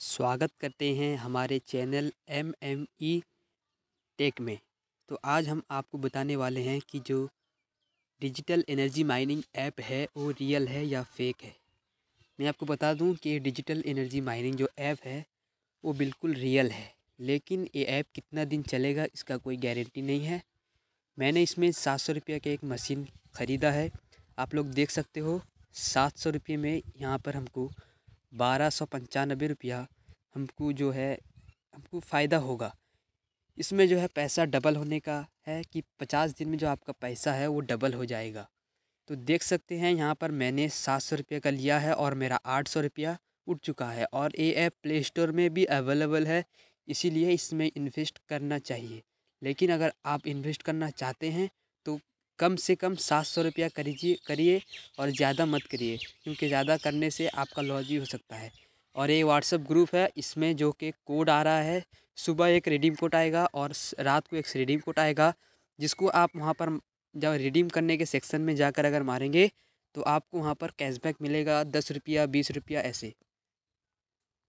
स्वागत करते हैं हमारे channel M M E tech में तो आज हम आपको बताने वाले हैं कि जो डिजिटल एनर्जी माइनिंग ऐप है वो रियल है या फेक है मैं आपको बता दूं कि डिजिटल एनर्जी माइनिंग जो ऐप है वो बिल्कुल रियल है लेकिन ये ऐप कितना दिन चलेगा इसका कोई गारंटी नहीं है मैंने इसमें सात सौ रुपये का एक मशीन ख़रीदा है आप लोग देख सकते हो सात सौ रुपये में यहाँ पर हमको बारह सौ पंचानबे रुपया हमको जो है हमको फ़ायदा होगा इसमें जो है पैसा डबल होने का है कि पचास दिन में जो आपका पैसा है वो डबल हो जाएगा तो देख सकते हैं यहाँ पर मैंने सात सौ रुपये का लिया है और मेरा आठ सौ रुपया उठ चुका है और ये ऐप प्ले स्टोर में भी अवेलेबल है इसीलिए इसमें इन्वेस्ट करना चाहिए लेकिन अगर आप इन्वेस्ट करना चाहते हैं कम से कम सात सौ रुपया करीजिए करिए और ज़्यादा मत करिए क्योंकि ज़्यादा करने से आपका लॉस भी हो सकता है और ये व्हाट्सअप ग्रुप है इसमें जो कि कोड आ रहा है सुबह एक रिडीम कोड आएगा और रात को एक रिडीम कोड आएगा जिसको आप वहाँ पर जब रिडीम करने के सेक्शन में जाकर अगर मारेंगे तो आपको वहाँ पर कैशबैक मिलेगा दस रुपया बीस रुपया ऐसे